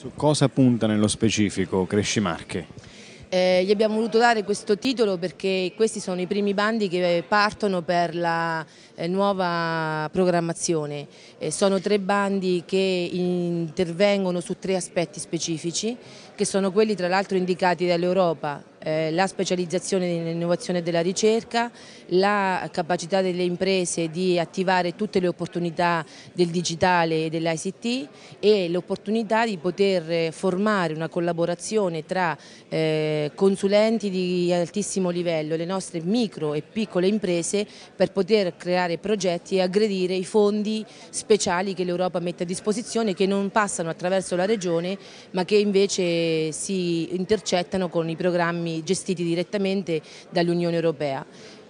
Su cosa punta nello specifico Cresci Marche? Eh, gli abbiamo voluto dare questo titolo perché questi sono i primi bandi che partono per la eh, nuova programmazione. Eh, sono tre bandi che intervengono su tre aspetti specifici che sono quelli tra l'altro indicati dall'Europa eh, la specializzazione nell'innovazione della ricerca, la capacità delle imprese di attivare tutte le opportunità del digitale e dell'ICT e l'opportunità di poter eh, formare una collaborazione tra eh, consulenti di altissimo livello, le nostre micro e piccole imprese per poter creare progetti e aggredire i fondi speciali che l'Europa mette a disposizione che non passano attraverso la regione ma che invece si intercettano con i programmi programmi gestiti direttamente dall'Unione Europea.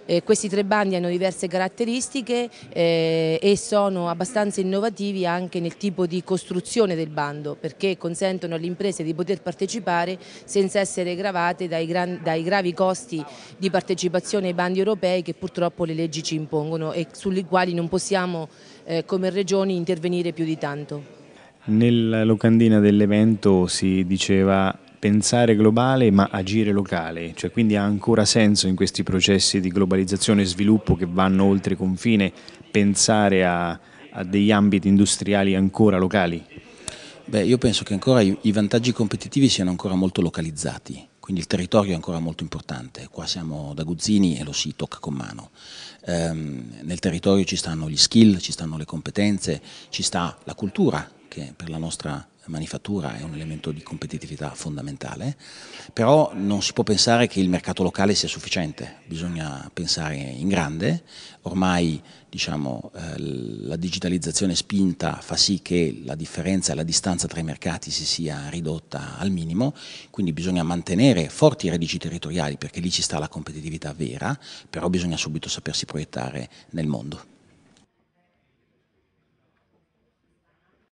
Eh, questi tre bandi hanno diverse caratteristiche eh, e sono abbastanza innovativi anche nel tipo di costruzione del bando perché consentono alle imprese di poter partecipare senza essere gravate dai, gran, dai, gravi costi di partecipazione ai bandi europei che purtroppo le leggi ci impongono e sulle quali non possiamo eh, come regioni intervenire più di tanto. Nella locandina dell'evento si diceva pensare globale ma agire locale, cioè quindi ha ancora senso in questi processi di globalizzazione e sviluppo che vanno oltre confine pensare a, a degli ambiti industriali ancora locali? Beh, io penso che ancora i, vantaggi competitivi siano ancora molto localizzati quindi il territorio è ancora molto importante. Qua siamo da Guzzini e lo si tocca con mano. Ehm, nel territorio ci stanno gli skill, ci stanno le competenze, ci sta la cultura, che per la nostra manifattura è un elemento di competitività fondamentale, però non si può pensare che il mercato locale sia sufficiente, bisogna pensare in grande, ormai diciamo, eh, la digitalizzazione spinta fa sì che la differenza e la distanza tra i mercati si sia ridotta al minimo, quindi bisogna mantenere forti radici territoriali perché lì ci sta la competitività vera, però bisogna subito sapersi proiettare nel mondo.